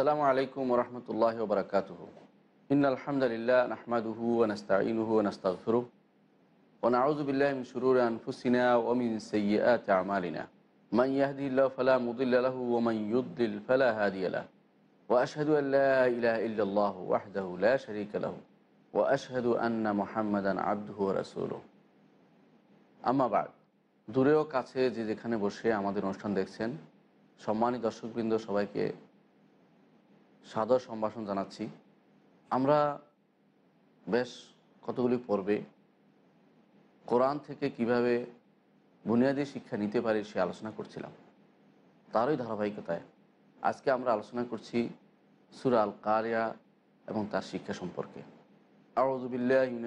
আসসালামু আলাইকুম রহমতুল্লাহ বরকাত ইনআলহামদুলিল্লাহ নাহমাদুহু নাস্তাইনুহু নাস্তাগফিরু ওয়া নাউযু বিল্লাহি ফালা মুদিল্লা লাহু ওয়া মান ইউদ্লিল ওয়া আশহাদু আল্লা ইলাহা ইল্লাল্লাহু ওয়াহদাহু লা শারীকা লাহু ওয়া আশহাদু আন্না মুহাম্মাদান আবদুহু ওয়া রাসূলুহু দূরেও কাছে যে যেখানে বসে আমাদের অনুষ্ঠান দেখছেন সম্মানিত দর্শকবৃন্দ সবাইকে সাদর সম্ভাষণ জানাচ্ছি আমরা বেশ কতগুলি পর্বে কোরআন থেকে কিভাবে বুনিয়াদী শিক্ষা নিতে পারি সে আলোচনা করছিলাম তারই ধারাবাহিকতায় আজকে আমরা আলোচনা করছি আল কারিয়া এবং তার শিক্ষা সম্পর্কে আউজবিল্লাহিম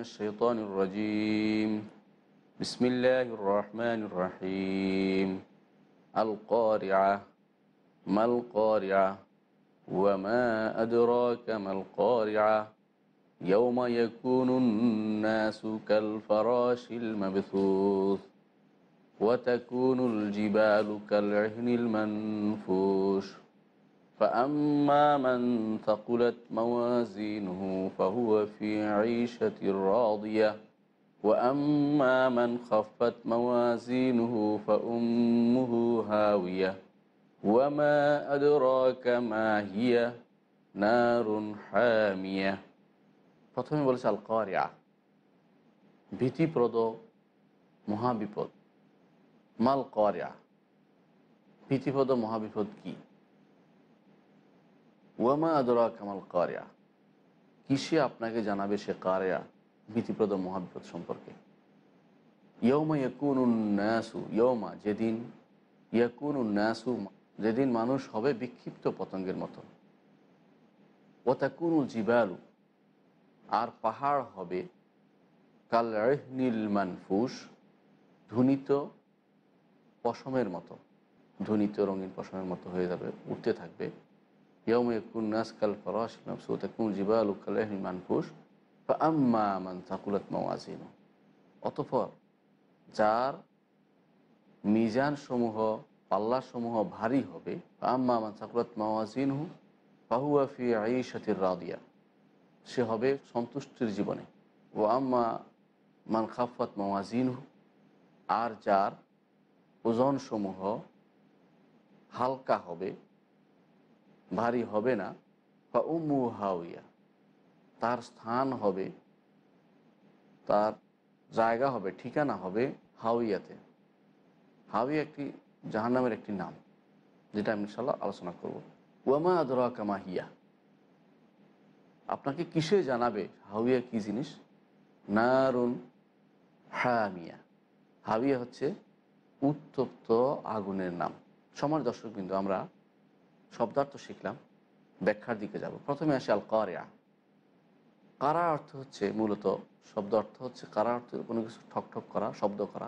বিসমিল্লাহ রহমান রাহিম আল কর মাল করিয়া وما أدراك ما القارعة يوم يكون الناس كالفراش المبثوث وتكون الجبال كالعهن المنفوش فأما من ثقلت موازينه فهو في عيشة راضية وأما من خفت موازينه فأمه هاوية ওয়ামা আদরাকা মা হিয়া নারুন হামিয়া প্রথমে বলেছে আল কারিয়া ভীতিপ্রদ মহাবিপদ মাল কারিয়া ভীতিপ্রদ মহাবিপদ কি ওয়ামা আদরা কামাল কারিয়া কিসে আপনাকে জানাবে সে কারিয়া ভীতিপ্রদ মহাবিপদ সম্পর্কে ইয়মা ইয়াকুন উন্নয়াসু ইয়মা যেদিন ইয়াকুন উন্নাসু যেদিন মানুষ হবে বিক্ষিপ্ত পতঙ্গের মতো ওতাকুনু জীবালু আর পাহাড় হবে কাল নীল মানফুস ধুনিত পশমের মতো ধুনিত রঙিন পশমের মতো হয়ে যাবে উঠতে থাকবে ইয়মে কুন্নাস কাল ফরাস নফসুতে কুন জিবালু কালহনি মানফুস বা আম্মা মান থাকুলত মাওয়াজিন অতঃপর যার মিজান সমূহ পাল্লাসমূহ ভারী হবে আম্মা রাদিয়া সে হবে সন্তুষ্টির জীবনে ও আম্মা মান খাফাত মাওয়াজিনহু আর যার ওজনসমূহ হালকা হবে ভারী হবে না বা উমু হাউইয়া তার স্থান হবে তার জায়গা হবে ঠিকানা হবে হাউইয়াতে হাউইয়া একটি জাহান্নামের একটি নাম যেটা আমি ইনশাল্লাহ আলোচনা করব ওয়ামা আদরা কামা হিয়া আপনাকে কিসে জানাবে হাউইয়া কি জিনিস নারুন হামিয়া হাবিয়া হচ্ছে উত্তপ্ত আগুনের নাম সমাজ দর্শক কিন্তু আমরা শব্দার্থ শিখলাম ব্যাখ্যার দিকে যাব প্রথমে আসে আল কারিয়া কারা অর্থ হচ্ছে মূলত শব্দ অর্থ হচ্ছে কারা অর্থ কোনো কিছু ঠকঠক করা শব্দ করা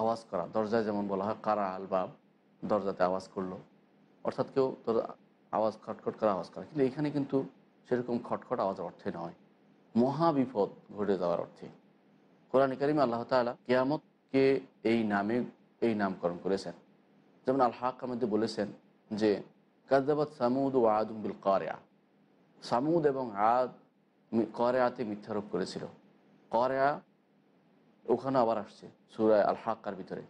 আওয়াজ করা দরজায় যেমন বলা হয় কারা আলবাব দরজাতে আওয়াজ করলো অর্থাৎ কেউ তোর আওয়াজ খটখট করে আওয়াজ করা কিন্তু এখানে কিন্তু সেরকম খটখট আওয়াজের অর্থে নয় মহাবিপদ ঘটে যাওয়ার অর্থে কোরআন কারিম আল্লাহ তালা কেয়ামতকে এই নামে এই নামকরণ করেছেন যেমন আল্লাহ কামেদ বলেছেন যে কাজাবাদ সামুদ ও আদম বিল করেয়া সামুদ এবং আদ করেয়াতে মিথ্যারোপ করেছিল করেয়া ওখানে আবার আসছে সুরায় আল হাক্কার ভিতরে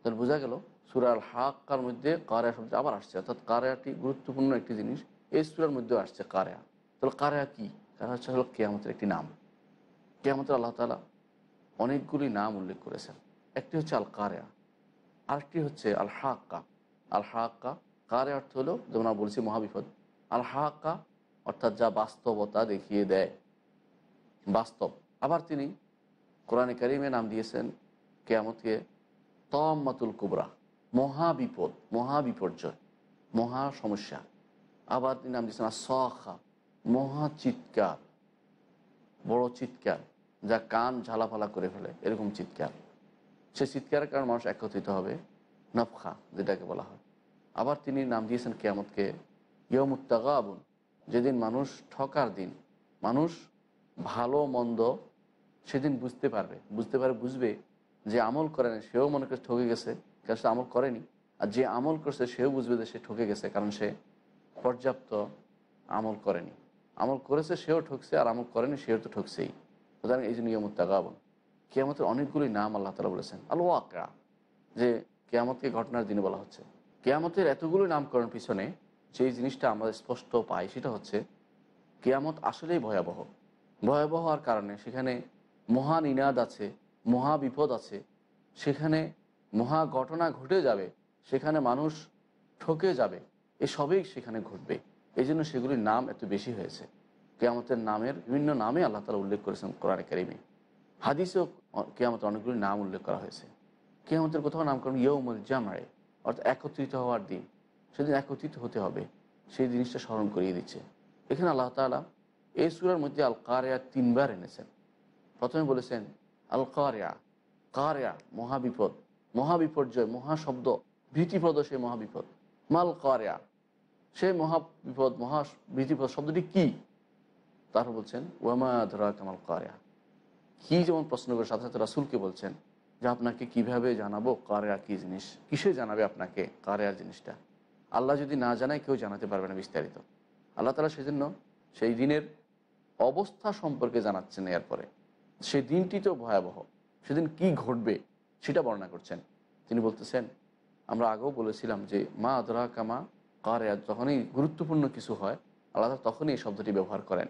তাহলে বোঝা গেল সুরা আল হাক্কার মধ্যে কারয়া শব্দ আবার আসছে অর্থাৎ কারয়াটি গুরুত্বপূর্ণ একটি জিনিস এই সুরার মধ্যেও আসছে কারয়া তাহলে কারেয়া কী কারা হচ্ছে হলো কেয়ামতের একটি নাম কেয়ামতের আল্লাহ তালা অনেকগুলি নাম উল্লেখ করেছেন একটি হচ্ছে আল কারেয়া আরেকটি হচ্ছে আল হাক্কা আল হাক্কা কারে অর্থ হলো যেমন বলছি মহাবিপদ আল হাক্কা অর্থাৎ যা বাস্তবতা দেখিয়ে দেয় বাস্তব আবার তিনি কোরআনে কারিমে নাম দিয়েছেন কেয়ামতকে তম্মাতুল কুবরা মহাবিপদ মহাবিপর্যয় মহা সমস্যা আবার তিনি নাম দিয়েছেন সখা মহা চিৎকার বড় চিৎকার যা কান ঝালাফালা করে ফেলে এরকম চিৎকার সে চিৎকারের কারণে মানুষ একত্রিত হবে নফখা যেটাকে বলা হয় আবার তিনি নাম দিয়েছেন কেয়ামতকে আবুন যেদিন মানুষ ঠকার দিন মানুষ ভালো মন্দ সেদিন বুঝতে পারবে বুঝতে পারে বুঝবে যে আমল করেনি সেও মনে করে ঠকে গেছে কারণ সে আমল করেনি আর যে আমল করছে সেও বুঝবে যে সে ঠকে গেছে কারণ সে পর্যাপ্ত আমল করেনি আমল করেছে সেও ঠকছে আর আমল করেনি সেও তো ঠকছেই সুতরাং এই যে নিয়ম উত্তাগাবন কেয়ামতের অনেকগুলি নাম আল্লাহ তালা বলেছেন আলো ওয়াকা যে কেয়ামতকে ঘটনার দিনে বলা হচ্ছে কেয়ামতের এতগুলো নামকরণ পিছনে যেই জিনিসটা আমরা স্পষ্ট পাই সেটা হচ্ছে কেয়ামত আসলেই ভয়াবহ ভয়াবহ হওয়ার কারণে সেখানে মহান ইনাদ আছে মহা বিপদ আছে সেখানে মহা ঘটনা ঘটে যাবে সেখানে মানুষ ঠকে যাবে এসবই সেখানে ঘটবে এই জন্য সেগুলির নাম এত বেশি হয়েছে কেয়ামতের নামের বিভিন্ন নামে আল্লাহ তালা উল্লেখ করেছেন কোরআন একাডেমি হাদিসেও কেয়ামতের অনেকগুলি নাম উল্লেখ করা হয়েছে কেয়ামতের কোথাও নামকরণ ইয়ৌমুল জামারে অর্থাৎ একত্রিত হওয়ার দিন সেদিন একত্রিত হতে হবে সেই জিনিসটা স্মরণ করিয়ে দিচ্ছে এখানে আল্লাহ তালা এই সুরার মধ্যে আল কারিয়া তিনবার এনেছেন প্রথমে বলেছেন আল কারিয়া কারিয়া মহাবিপদ মহাবিপর্যয় মহাশব্দ ভীতিপ্রদ সে মহাবিপদ মাল কারিয়া সে মহাবিপদ মহা ভীতিপদ শব্দটি কি তারপর বলছেন ওয়ামা ধরা কামাল কারিয়া কি যেমন প্রশ্ন করে সাথে সাথে রাসুলকে বলছেন যে আপনাকে কিভাবে জানাবো কারিয়া কি জিনিস কিসে জানাবে আপনাকে কারিয়ার জিনিসটা আল্লাহ যদি না জানায় কেউ জানাতে পারবে না বিস্তারিত আল্লাহ তালা সেজন্য সেই দিনের অবস্থা সম্পর্কে জানাচ্ছেন এরপরে সেই দিনটি তো ভয়াবহ সেদিন কি ঘটবে সেটা বর্ণনা করছেন তিনি বলতেছেন আমরা আগেও বলেছিলাম যে মা আদরা কামা কারেয়া যখনই গুরুত্বপূর্ণ কিছু হয় আল্লাহ তখনই এই শব্দটি ব্যবহার করেন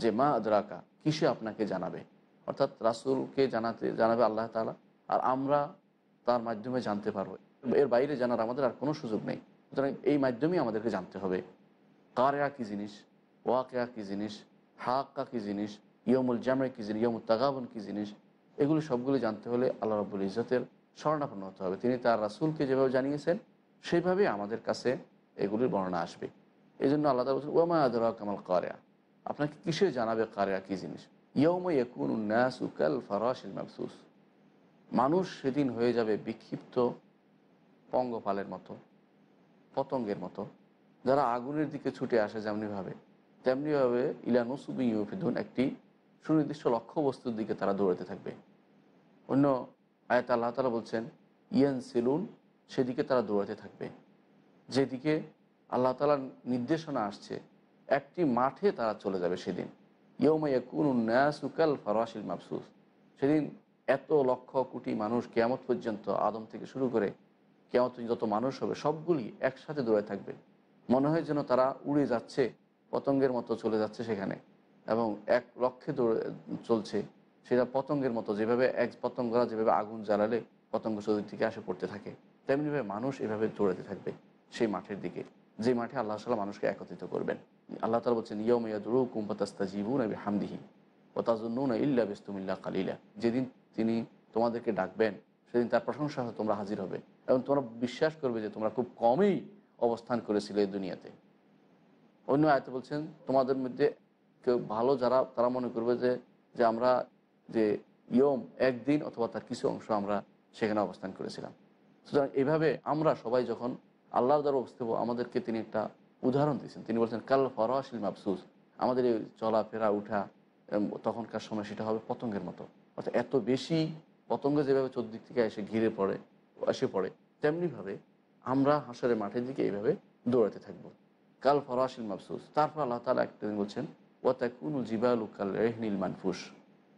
যে মা আদরাকা কিসে আপনাকে জানাবে অর্থাৎ রাসুলকে জানাতে জানাবে আল্লাহ তালা আর আমরা তার মাধ্যমে জানতে পারবো এর বাইরে জানার আমাদের আর কোনো সুযোগ নেই সুতরাং এই মাধ্যমেই আমাদেরকে জানতে হবে কারেয়া কী জিনিস ওয়াকেয়া কী জিনিস হাক্কা কী জিনিস ইয়মুল জামে কী জিনিস ইয়মুল তাগাবন কী জিনিস এগুলো সবগুলো জানতে হলে আল্লাহ রবুল ইজতের স্মরণাপন্ন হতে হবে তিনি তার রাসুলকে যেভাবে জানিয়েছেন সেইভাবে আমাদের কাছে এগুলির বর্ণনা আসবে এই জন্য আল্লাহ বলছেন ওমা আদর কামাল কারা আপনাকে কিসে জানাবে কারেয়া কী জিনিস ইয়ম ইয়কুন উন্নাস উকাল ফরাশিল মানুষ সেদিন হয়ে যাবে বিক্ষিপ্ত পঙ্গপালের মতো পতঙ্গের মতো যারা আগুনের দিকে ছুটে আসে যেমনিভাবে তেমনিভাবে ইলানুসুবি ইউফিদুন একটি সুনির্দিষ্ট লক্ষ্যবস্তুর দিকে তারা দৌড়াতে থাকবে অন্য আয়াত আল্লাহ তালা বলছেন ইয়ান সেলুন সেদিকে তারা দৌড়াতে থাকবে যেদিকে আল্লাহ তালার নির্দেশনা আসছে একটি মাঠে তারা চলে যাবে সেদিন ইয়মাইয়াকুন ন্যাসুকাল ফরাসিল মাফসুস সেদিন এত লক্ষ কোটি মানুষ কেয়ামত পর্যন্ত আদম থেকে শুরু করে কেয়ামত যত মানুষ হবে সবগুলি একসাথে দৌড়ে থাকবে মনে হয় যেন তারা উড়ে যাচ্ছে পতঙ্গের মতো চলে যাচ্ছে সেখানে এবং এক লক্ষ্যে দৌড়ে চলছে সেটা পতঙ্গের মতো যেভাবে এক পতঙ্গরা যেভাবে আগুন জ্বালালে পতঙ্গ থেকে আসে পড়তে থাকে তেমনিভাবে মানুষ এভাবে দৌড়াতে থাকবে সেই মাঠের দিকে যে মাঠে আল্লাহ সাল্লাহ মানুষকে একত্রিত করবেন আল্লাহ তালা বলছেন ইয়ম ইয়াদুরু কুম্পাতাস্তা জিবু নবী হামদিহি ওতাজুন্নুন ইল্লা বিস্তুমিল্লা কালিলা যেদিন তিনি তোমাদেরকে ডাকবেন সেদিন তার প্রশংসা তোমরা হাজির হবে এবং তোমরা বিশ্বাস করবে যে তোমরা খুব কমই অবস্থান করেছিলে এই দুনিয়াতে অন্য আয়তে বলছেন তোমাদের মধ্যে কেউ ভালো যারা তারা মনে করবে যে যে আমরা যে ইয়ম একদিন অথবা তার কিছু অংশ আমরা সেখানে অবস্থান করেছিলাম সুতরাং এভাবে আমরা সবাই যখন আল্লাহর দ্বারা অবস্থিত আমাদেরকে তিনি একটা উদাহরণ দিয়েছেন তিনি বলছেন কাল ফরাশিল মাফসুস আমাদের এই চলাফেরা উঠা তখনকার সময় সেটা হবে পতঙ্গের মতো অর্থাৎ এত বেশি পতঙ্গ যেভাবে চোদ্দিক থেকে এসে ঘিরে পড়ে এসে পড়ে তেমনিভাবে আমরা হাসরের মাঠের দিকে এইভাবে দৌড়াতে থাকব কাল ফরাশিল মাফসুস তারপর আল্লাহ তালা একটা বলছেন কোনো জিবালু কাল রেহনীল মানফুস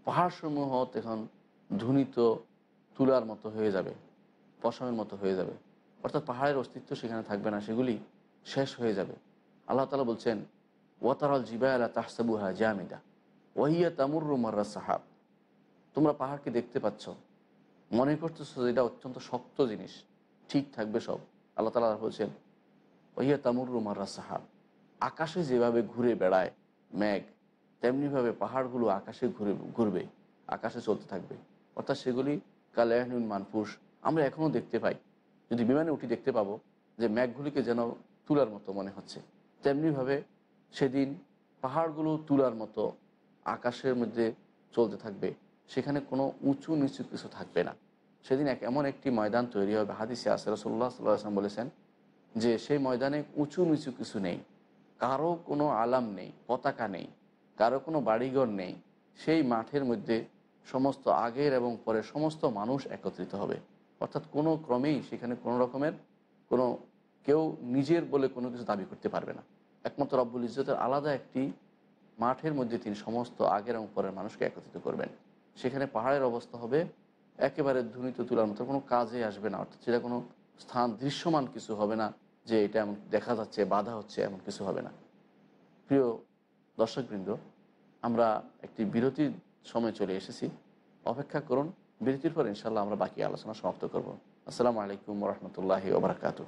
পাহাড়সমূহ তখন ধুনিত তুলার মতো হয়ে যাবে পশমের মতো হয়ে যাবে অর্থাৎ পাহাড়ের অস্তিত্ব সেখানে থাকবে না সেগুলি শেষ হয়ে যাবে আল্লাহ তালা বলছেন ওয়াতারাল জিবায়ালা তাহসাবুহা জামিদা ওয়াহিয়া তামুর মার্রা সাহাব তোমরা পাহাড়কে দেখতে পাচ্ছ মনে করতেছ যে এটা অত্যন্ত শক্ত জিনিস ঠিক থাকবে সব আল্লাহ তালা বলছেন ওয়াহিয়া তামুর মার্রা সাহাব আকাশে যেভাবে ঘুরে বেড়ায় মেঘ তেমনিভাবে পাহাড়গুলো আকাশে ঘুরে ঘুরবে আকাশে চলতে থাকবে অর্থাৎ সেগুলি কালায়াহনুন মানপুষ আমরা এখনও দেখতে পাই যদি বিমানে উঠি দেখতে পাবো যে ম্যাঘগুলিকে যেন তুলার মতো মনে হচ্ছে তেমনিভাবে সেদিন পাহাড়গুলো তুলার মতো আকাশের মধ্যে চলতে থাকবে সেখানে কোনো উঁচু নিচু কিছু থাকবে না সেদিন এক এমন একটি ময়দান তৈরি হবে হাদিসে আসে রসল্লাহ সাল্লাহ আসলাম বলেছেন যে সেই ময়দানে উঁচু নিচু কিছু নেই কারো কোনো আলাম নেই পতাকা নেই কারো কোনো বাড়িঘর নেই সেই মাঠের মধ্যে সমস্ত আগের এবং পরে সমস্ত মানুষ একত্রিত হবে অর্থাৎ কোনো ক্রমেই সেখানে কোনো রকমের কোনো কেউ নিজের বলে কোনো কিছু দাবি করতে পারবে না একমাত্র রব্বুল ইজতের আলাদা একটি মাঠের মধ্যে তিনি সমস্ত আগের এবং পরের মানুষকে একত্রিত করবেন সেখানে পাহাড়ের অবস্থা হবে একেবারে ধুনিত তুলার মতো কোনো কাজে আসবে না অর্থাৎ সেটা কোনো স্থান দৃশ্যমান কিছু হবে না যে এটা দেখা যাচ্ছে বাধা হচ্ছে এমন কিছু হবে না প্রিয় দর্শকবৃন্দ আমরা একটি বিরতির সময় চলে এসেছি অপেক্ষা করুন বিরতির পর ইনশাল্লাহ আমরা বাকি আলোচনা সমাপ্ত করব আসসালামু আলাইকুম রহমতুল্লাহ ওবরাকাত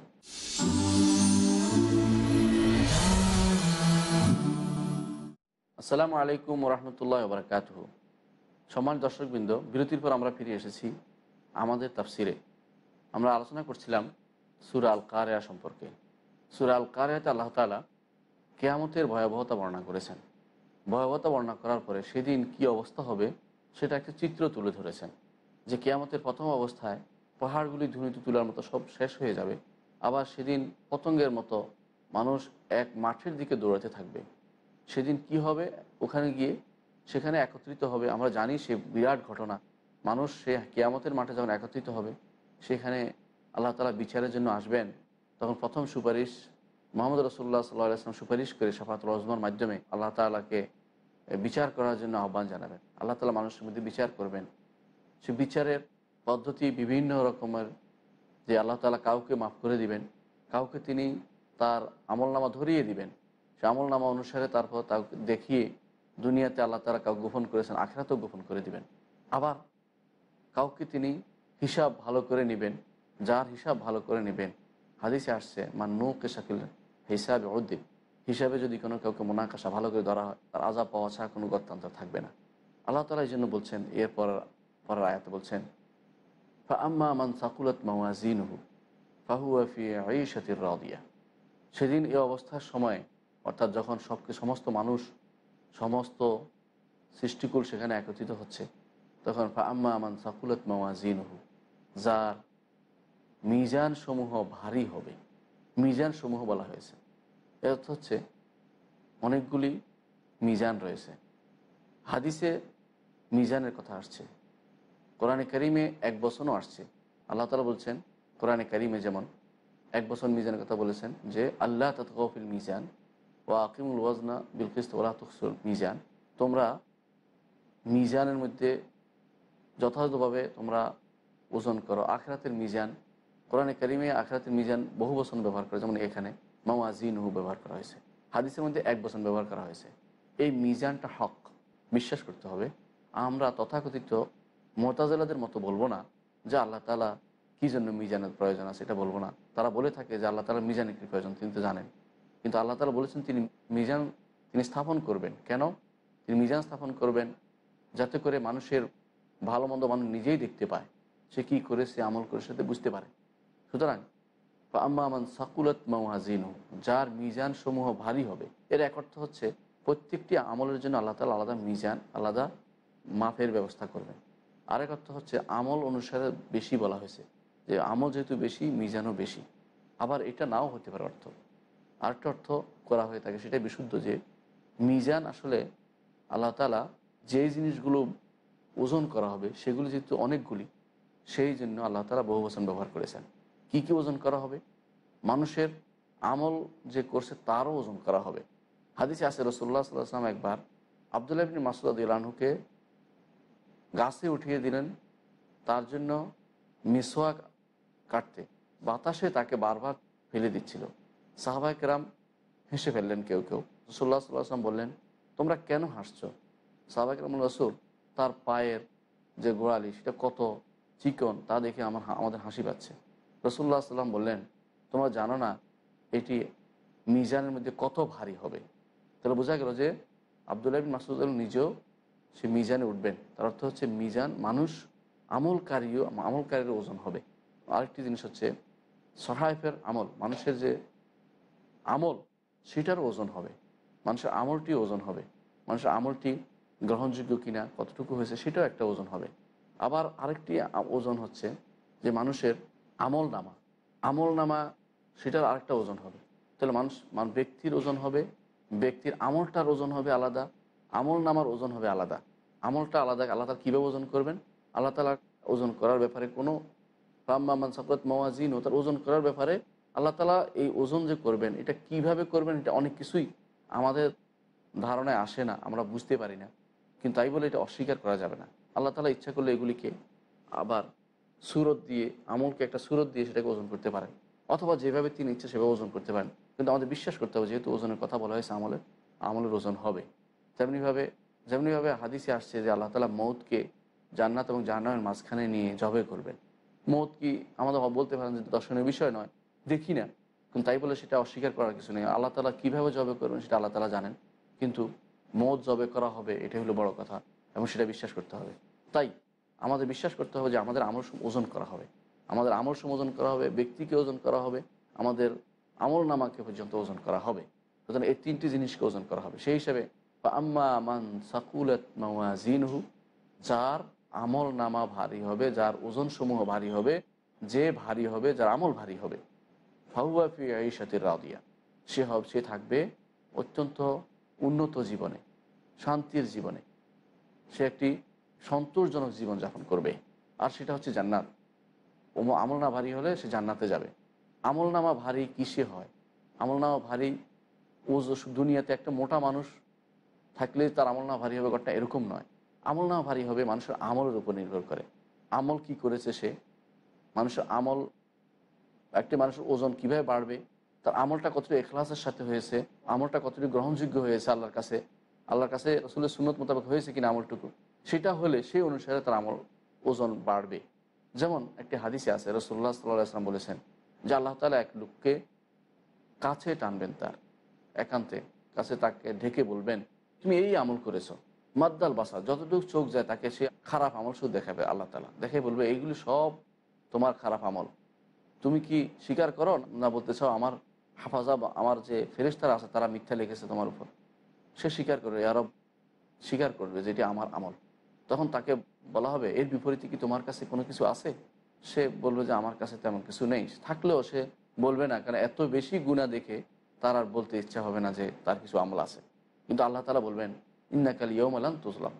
আসসালামু আলাইকুম রহমতুল্লাহ ওবরাকাত সমান দর্শকবৃন্দ বিরতির পর আমরা ফিরে এসেছি আমাদের তাফসিরে আমরা আলোচনা করছিলাম সুরাল আল কারেয়া সম্পর্কে সুরাল আল কারেয়াতে আল্লাহ তালা কেয়ামতের ভয়াবহতা বর্ণনা করেছেন ভয়াবহতা বর্ণনা করার পরে সেদিন কি অবস্থা হবে সেটা একটা চিত্র তুলে ধরেছেন যে কেয়ামতের প্রথম অবস্থায় পাহাড়গুলি ধুনিতে তোলার মতো সব শেষ হয়ে যাবে আবার সেদিন পতঙ্গের মতো মানুষ এক মাঠের দিকে দৌড়াতে থাকবে সেদিন কি হবে ওখানে গিয়ে সেখানে একত্রিত হবে আমরা জানি সে বিরাট ঘটনা মানুষ সে কেয়ামতের মাঠে যখন একত্রিত হবে সেখানে আল্লাহ তালা বিচারের জন্য আসবেন তখন প্রথম সুপারিশ মোহাম্মদ রসুল্লাহ সাল্লাহ আসলাম সুপারিশ করে সাফাতুল রজমার মাধ্যমে আল্লাহ তালাকে বিচার করার জন্য আহ্বান জানাবেন আল্লাহ তালা মানুষের মধ্যে বিচার করবেন সে বিচারের পদ্ধতি বিভিন্ন রকমের যে আল্লাহ তালা কাউকে মাফ করে দিবেন কাউকে তিনি তার আমলনামা ধরিয়ে দিবেন সে আমলনামা অনুসারে তারপর তাকে দেখিয়ে দুনিয়াতে আল্লাহ তালা কাউ গোপন করেছেন আখেরাতেও গোপন করে দিবেন আবার কাউকে তিনি হিসাব ভালো করে নেবেন যার হিসাব ভালো করে নেবেন হাদিসে আসছে মান নৌ কেশাকিল হিসাবে উদ্দিন হিসাবে যদি কোনো কাউকে মোনাকাশা ভালো করে ধরা হয় তার আজাব পাওয়া ছাড়া কোনো গত্যান্তর থাকবে না আল্লাহ তালা এই জন্য বলছেন এরপর পরের আয়াতে বলছেন ফা আম্মা মান সাকুলত মাওয়াজিনহু ফাহুয়াফি আইসাতির রাউদিয়া সেদিন এই অবস্থার সময় অর্থাৎ যখন সবকে সমস্ত মানুষ সমস্ত সৃষ্টিকূল সেখানে একত্রিত হচ্ছে তখন ফা আম্মা আমান সাকুলত মাওয়াজিনহু যার মিজান সমূহ ভারী হবে মিজান সমূহ বলা হয়েছে এর অর্থ হচ্ছে অনেকগুলি মিজান রয়েছে হাদিসে মিজানের কথা আসছে কোরআনে করিমে এক বছরও আসছে আল্লাহ তালা বলছেন কোরআনে করিমে যেমন এক বছর মিজানের কথা বলেছেন যে আল্লাহ তৎকফিল মিজান ও আকিমুল ওয়াজনা বিলকিস্ত ওলা মিজান তোমরা মিজানের মধ্যে যথাযথভাবে তোমরা ওজন করো আখরাতের মিজান কোরআনে কারিমে আখরাতের মিজান বহু বসন ব্যবহার করা যেমন এখানে মামাজিনহু ব্যবহার করা হয়েছে হাদিসের মধ্যে এক বসন ব্যবহার করা হয়েছে এই মিজানটা হক বিশ্বাস করতে হবে আমরা তথাকথিত মোতাজেলাদের মতো বলবো না যে আল্লাহ তালা কী জন্য মিজানের প্রয়োজন আছে এটা বলবো না তারা বলে থাকে যে আল্লাহ তালা মিজানের কী প্রয়োজন তিনি তো জানেন কিন্তু আল্লাহ তালা বলেছেন তিনি মিজান তিনি স্থাপন করবেন কেন তিনি মিজান স্থাপন করবেন যাতে করে মানুষের ভালো মন্দ মানুষ নিজেই দেখতে পায় সে কী করে সে আমল করে সাথে বুঝতে পারে সুতরাং আম্মামান সাকুলত মাওয়াজিন যার মিজান সমূহ ভারী হবে এর এক অর্থ হচ্ছে প্রত্যেকটি আমলের জন্য আল্লাহ তালা আলাদা মিজান আলাদা মাপের ব্যবস্থা করবেন আরেক অর্থ হচ্ছে আমল অনুসারে বেশি বলা হয়েছে যে আমল যেহেতু বেশি মিজানও বেশি আবার এটা নাও হতে পারে অর্থ আরেকটা অর্থ করা হয়ে থাকে সেটাই বিশুদ্ধ যে মিজান আসলে আল্লাহ তালা যেই জিনিসগুলো ওজন করা হবে সেগুলো যেহেতু অনেকগুলি সেই জন্য আল্লাহ তালা বহু বচন ব্যবহার করেছেন কি কি ওজন করা হবে মানুষের আমল যে করছে তারও ওজন করা হবে হাদিসে আসে রসোল্লা সাল্লাম একবার আবদুল্লাহ ইবিন মাসুদ ইলানহুকে গাছে উঠিয়ে দিলেন তার জন্য মিসোয়া কাটতে বাতাসে তাকে বারবার ফেলে দিচ্ছিল রাম হেসে ফেললেন কেউ কেউ রসোল্লা সাল্লাম বললেন তোমরা কেন হাসছ সাহাবাহিকরাম রসুল তার পায়ের যে গোড়ালি সেটা কত চিকন তা দেখে আমার আমাদের হাসি পাচ্ছে রসুল্লাহ সাল্লাম বললেন তোমরা জানো না এটি মিজানের মধ্যে কত ভারী হবে তাহলে বোঝা গেল যে আবদুল্লাহ বিন মাসুদ নিজেও সে মিজানে উঠবেন তার অর্থ হচ্ছে মিজান মানুষ আমলকারীও আমলকারীর ওজন হবে আরেকটি জিনিস হচ্ছে সহায়ফের আমল মানুষের যে আমল সেটারও ওজন হবে মানুষের আমলটি ওজন হবে মানুষের আমলটি গ্রহণযোগ্য কিনা কতটুকু হয়েছে সেটাও একটা ওজন হবে আবার আরেকটি ওজন হচ্ছে যে মানুষের আমল নামা আমল নামা সেটার আরেকটা ওজন হবে তাহলে মানুষ মান ব্যক্তির ওজন হবে ব্যক্তির আমলটার ওজন হবে আলাদা আমল নামার ওজন হবে আলাদা আমলটা আলাদা আল্লাহ কীভাবে ওজন করবেন আল্লাহ তালা ওজন করার ব্যাপারে কোনো রাম্মান সাকরত মাওয়াজিন ও তার ওজন করার ব্যাপারে আল্লাহ তালা এই ওজন যে করবেন এটা কিভাবে করবেন এটা অনেক কিছুই আমাদের ধারণায় আসে না আমরা বুঝতে পারি না কিন্তু তাই বলে এটা অস্বীকার করা যাবে না আল্লাহ তালা ইচ্ছা করলে এগুলিকে আবার সুরত দিয়ে আমলকে একটা সুরত দিয়ে সেটাকে ওজন করতে পারেন অথবা যেভাবে তিনি ইচ্ছে সেভাবে ওজন করতে পারেন কিন্তু আমাদের বিশ্বাস করতে হবে যেহেতু ওজনের কথা বলা হয়েছে আমলের আমলের ওজন হবে তেমনিভাবে যেমনিভাবে হাদিসে আসছে যে আল্লাহ তালা মৌতকে জান্নাত এবং জাহ্নামের মাঝখানে নিয়ে জবে করবেন মৌত কি আমাদের বলতে পারেন যে দর্শনের বিষয় নয় দেখি না কিন্তু তাই বলে সেটা অস্বীকার করার কিছু নেই আল্লাহ তালা কীভাবে জবে করবেন সেটা আল্লাহ তালা জানেন কিন্তু মৌত জবে করা হবে এটাই হলো বড় কথা এবং সেটা বিশ্বাস করতে হবে তাই আমাদের বিশ্বাস করতে হবে যে আমাদের আমল ওজন করা হবে আমাদের আমল ওজন করা হবে ব্যক্তিকে ওজন করা হবে আমাদের আমল নামাকে পর্যন্ত ওজন করা হবে সুতরাং এই তিনটি জিনিসকে ওজন করা হবে সেই হিসাবে আম্মা মান সাকুলত মাওয়াজিনহু যার আমল নামা ভারী হবে যার ওজন সমূহ ভারী হবে যে ভারী হবে যার আমল ভারী হবে ফাহুয়াফি আইসাতির রাউদিয়া সে হব সে থাকবে অত্যন্ত উন্নত জীবনে শান্তির জীবনে সে একটি সন্তোষজনক জীবনযাপন করবে আর সেটা হচ্ছে জান্নাত ও আমলনা ভারী হলে সে জান্নাতে যাবে আমলনামা ভারী কিসে হয় আমলনামা ভারী ও দুনিয়াতে একটা মোটা মানুষ থাকলে তার আমলনামা ভারী হবে ঘরটা এরকম নয় আমলনামা ভারী হবে মানুষের আমলের উপর নির্ভর করে আমল কি করেছে সে মানুষের আমল একটি মানুষের ওজন কিভাবে বাড়বে তার আমলটা কতটা এখলাসের সাথে হয়েছে আমলটা কতটা গ্রহণযোগ্য হয়েছে আল্লাহর কাছে আল্লাহর কাছে আসলে সুনত মোতাবেক হয়েছে কিনা আমলটুকু সেটা হলে সেই অনুসারে তার আমল ওজন বাড়বে যেমন একটি হাদিসে আছে রসুল্লাহ সাল্লাহ আসলাম বলেছেন যে আল্লাহ তালা এক লোককে কাছে টানবেন তার একান্তে কাছে তাকে ঢেকে বলবেন তুমি এই আমল করেছো মাদ্দাল বাসা যতটুকু চোখ যায় তাকে সে খারাপ আমল শুধু দেখাবে আল্লাহ তালা দেখে বলবে এইগুলি সব তোমার খারাপ আমল তুমি কি স্বীকার করো না বলতে চাও আমার হাফাজা আমার যে ফেরেস্তারা আছে তারা মিথ্যা লিখেছে তোমার উপর সে স্বীকার করবে আরব স্বীকার করবে যেটি আমার আমল তখন তাকে বলা হবে এর বিপরীতে কি তোমার কাছে কোনো কিছু আছে সে বলবে যে আমার কাছে তেমন কিছু নেই থাকলেও সে বলবে না কারণ এত বেশি গুণা দেখে তার আর বলতে ইচ্ছা হবে না যে তার কিছু আমল আছে কিন্তু আল্লাহ তালা বলবেন ইন্নাকাল ইয়মালান তুজলাম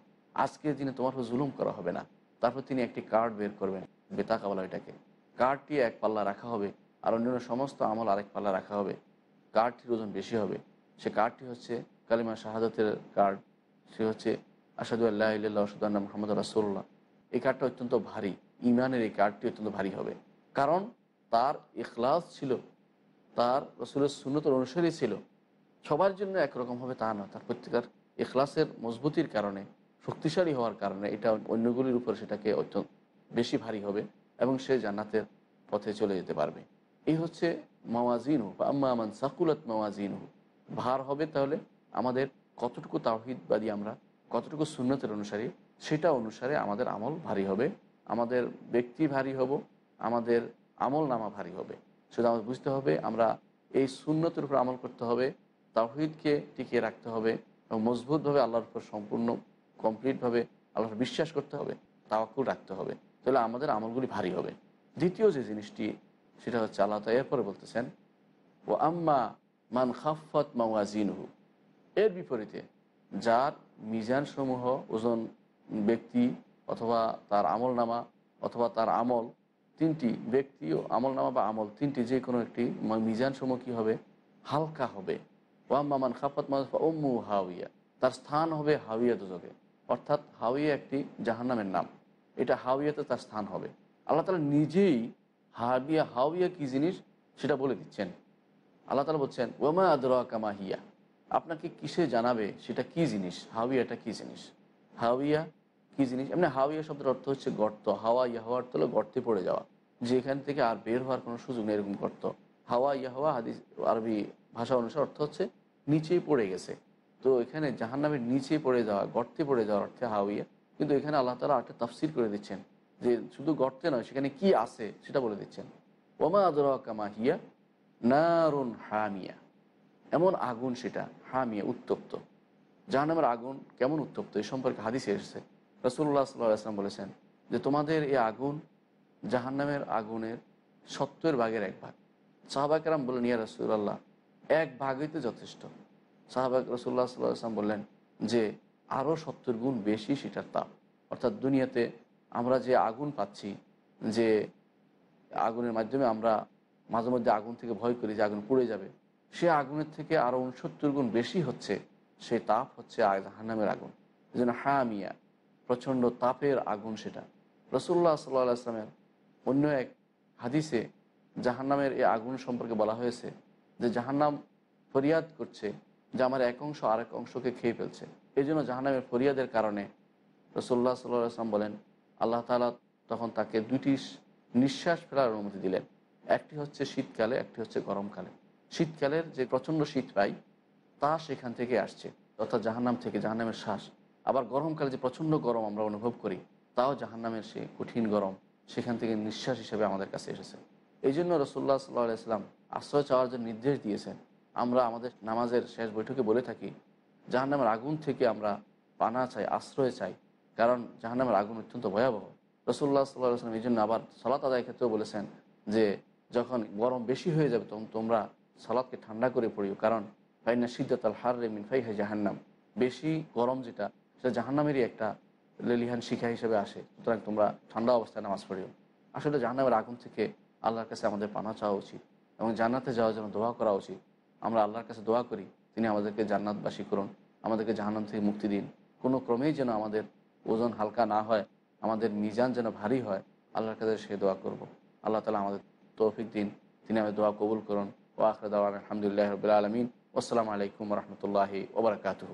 আজকের দিনে তোমার জুলুম করা হবে না তারপর তিনি একটি কার্ড বের করবেন বেতাকাওয়ালা এটাকে কার্ডটি এক পাল্লা রাখা হবে আর অন্যান্য সমস্ত আমল আরেক পাল্লা রাখা হবে কার্ডটির ওজন বেশি হবে সে কার্ডটি হচ্ছে কালিমা শাহাদাতের কার্ড সে হচ্ছে আসাদু আল্লাহ আসাদুল্লাহ মোহাম্মদ রাসুল্লাহ এই কার্ডটা অত্যন্ত ভারী ইমানের এই কার্ডটি অত্যন্ত ভারী হবে কারণ তার ইখলাস ছিল তার রসুলের সুন্নতর অনুসারী ছিল সবার জন্য একরকম হবে তা না তার প্রত্যেকের এখলাসের মজবুতির কারণে শক্তিশালী হওয়ার কারণে এটা অন্যগুলির উপর সেটাকে অত্যন্ত বেশি ভারী হবে এবং সে জান্নাতের পথে চলে যেতে পারবে এই হচ্ছে মাওয়াজিন হোক বা আম্মা আমান সাকুলত মাওয়াজিন হোক ভার হবে তাহলে আমাদের কতটুকু তাহিদবাদী আমরা কতটুকু সুন্নতের অনুসারী সেটা অনুসারে আমাদের আমল ভারী হবে আমাদের ব্যক্তি ভারী হব আমাদের আমল নামা ভারী হবে শুধু আমাদের বুঝতে হবে আমরা এই সুন্নতের উপর আমল করতে হবে তাহিদকে টিকিয়ে রাখতে হবে এবং মজবুতভাবে আল্লাহর উপর সম্পূর্ণ কমপ্লিটভাবে আল্লাহর বিশ্বাস করতে হবে তাওয়াক্কুল রাখতে হবে তাহলে আমাদের আমলগুলি ভারী হবে দ্বিতীয় যে জিনিসটি সেটা হচ্ছে আল্লাহ তাই এরপরে বলতেছেন ও আম্মা মান খাফত মাওয়াজিনহু এর বিপরীতে যার মিজানসমূহ ওজন ব্যক্তি অথবা তার আমল নামা অথবা তার আমল তিনটি ব্যক্তি ও আমল নামা বা আমল তিনটি যে কোনো একটি মিজানসমূহ কী হবে হালকা হবে ওয়াম্মামান খাফাত মাজফা ওম্মু হাউইয়া তার স্থান হবে হাউইয়া দুজকে অর্থাৎ হাউইয়া একটি জাহান্নামের নাম এটা হাউইয়াতে তার স্থান হবে আল্লাহ তালা নিজেই হাবিয়া হাউইয়া কী জিনিস সেটা বলে দিচ্ছেন আল্লাহ তালা বলছেন ওমা আদর কামাহিয়া আপনাকে কিসে জানাবে সেটা কি জিনিস হাওয়াটা কি জিনিস হাওয়া কি জিনিস এমনি হাওয়া শব্দের অর্থ হচ্ছে গর্ত হাওয়া অর্থ তলে গর্তে পড়ে যাওয়া যেখান থেকে আর বের হওয়ার কোনো সুযোগ নেই এরকম গর্ত হাওয়া ইয়াহওয়া হাদিস আরবি ভাষা অনুসারে অর্থ হচ্ছে নিচেই পড়ে গেছে তো এখানে জাহান নামের নিচে পড়ে যাওয়া গর্তে পড়ে যাওয়ার অর্থে হাওয়া কিন্তু এখানে আল্লাহ তালা একটা তাফসির করে দিচ্ছেন যে শুধু গর্তে নয় সেখানে কি আছে সেটা বলে দিচ্ছেন ওমা আদর কামা হিয়া নারুন হামিয়া এমন আগুন সেটা হামিয়ে উত্তপ্ত জাহান্নামের আগুন কেমন উত্তপ্ত এই সম্পর্কে হাদিসে এসেছে রসুল্লাহ সাল্লাহ আসলাম বলেছেন যে তোমাদের এই আগুন জাহান্নামের আগুনের সত্তর ভাগের এক ভাগ সাহাবাকেরাম বললেন ইয়া রসুল্লাহ এক ভাগই তো যথেষ্ট সাহাবাক রসুল্লাহ সাল্লাহ আসলাম বললেন যে আরও সত্তর গুণ বেশি সেটার তাপ অর্থাৎ দুনিয়াতে আমরা যে আগুন পাচ্ছি যে আগুনের মাধ্যমে আমরা মাঝে মধ্যে আগুন থেকে ভয় করি যে আগুন পুড়ে যাবে সে আগুনের থেকে আরও উনসত্তর গুণ বেশি হচ্ছে সেই তাপ হচ্ছে জাহান্নামের আগুন যেন জন্য প্রচণ্ড তাপের আগুন সেটা রসুল্লাহ সাল্লাহ আসলামের অন্য এক হাদিসে জাহান্নামের এই আগুন সম্পর্কে বলা হয়েছে যে জাহান্নাম ফরিয়াদ করছে যে আমার এক অংশ আরেক অংশকে খেয়ে ফেলছে এই জন্য জাহান্নামের ফরিয়াদের কারণে রসুল্লাহ সাল্লাহ আসলাম বলেন আল্লাহ তালা তখন তাকে দুটি নিঃশ্বাস ফেলার অনুমতি দিলেন একটি হচ্ছে শীতকালে একটি হচ্ছে গরমকালে শীতকালের যে প্রচণ্ড শীত পাই তা সেখান থেকে আসছে অর্থাৎ জাহান্নাম থেকে জাহান্নামের শ্বাস আবার গরমকালে যে প্রচণ্ড গরম আমরা অনুভব করি তাও জাহান্নামের সে কঠিন গরম সেখান থেকে নিঃশ্বাস হিসেবে আমাদের কাছে এসেছে এই জন্য রসোল্লা সাল্লাহ ইসলাম আশ্রয় চাওয়ার যে নির্দেশ দিয়েছেন আমরা আমাদের নামাজের শেষ বৈঠকে বলে থাকি জাহান্নামের আগুন থেকে আমরা পানা চাই আশ্রয় চাই কারণ জাহান্নামের আগুন অত্যন্ত ভয়াবহ রসুল্লাহ সাল্লাহ আসলাম এই জন্য আবার সলাত আদায় ক্ষেত্রেও বলেছেন যে যখন গরম বেশি হয়ে যাবে তখন তোমরা সালাদকে ঠান্ডা করে পড়িও কারণ ফাইনা সিদ্দাত আল হার রেমিন মিন ফাইহা জাহান্নাম বেশি গরম যেটা সেটা জাহান্নামেরই একটা লেলিহান শিখা হিসেবে আসে সুতরাং তোমরা ঠান্ডা অবস্থায় নামাজ পড়িও আসলে জাহান্নামের আগুন থেকে আল্লাহর কাছে আমাদের পানা চাওয়া উচিত এবং জান্নাতে যাওয়ার জন্য দোয়া করা উচিত আমরা আল্লাহর কাছে দোয়া করি তিনি আমাদেরকে জান্নাতবাসী করুন আমাদেরকে জাহান্নাম থেকে মুক্তি দিন কোনো ক্রমেই যেন আমাদের ওজন হালকা না হয় আমাদের মিজান যেন ভারী হয় আল্লাহর কাছে সে দোয়া করব। আল্লাহ তালা আমাদের তৌফিক দিন তিনি আমাদের দোয়া কবুল করুন ওয়াখর দাওয়ান আলহামদুলিল্লাহ রবিল আলমিন আসসালামু আলাইকুম রহমতুল্লাহি ওবরাকাতহ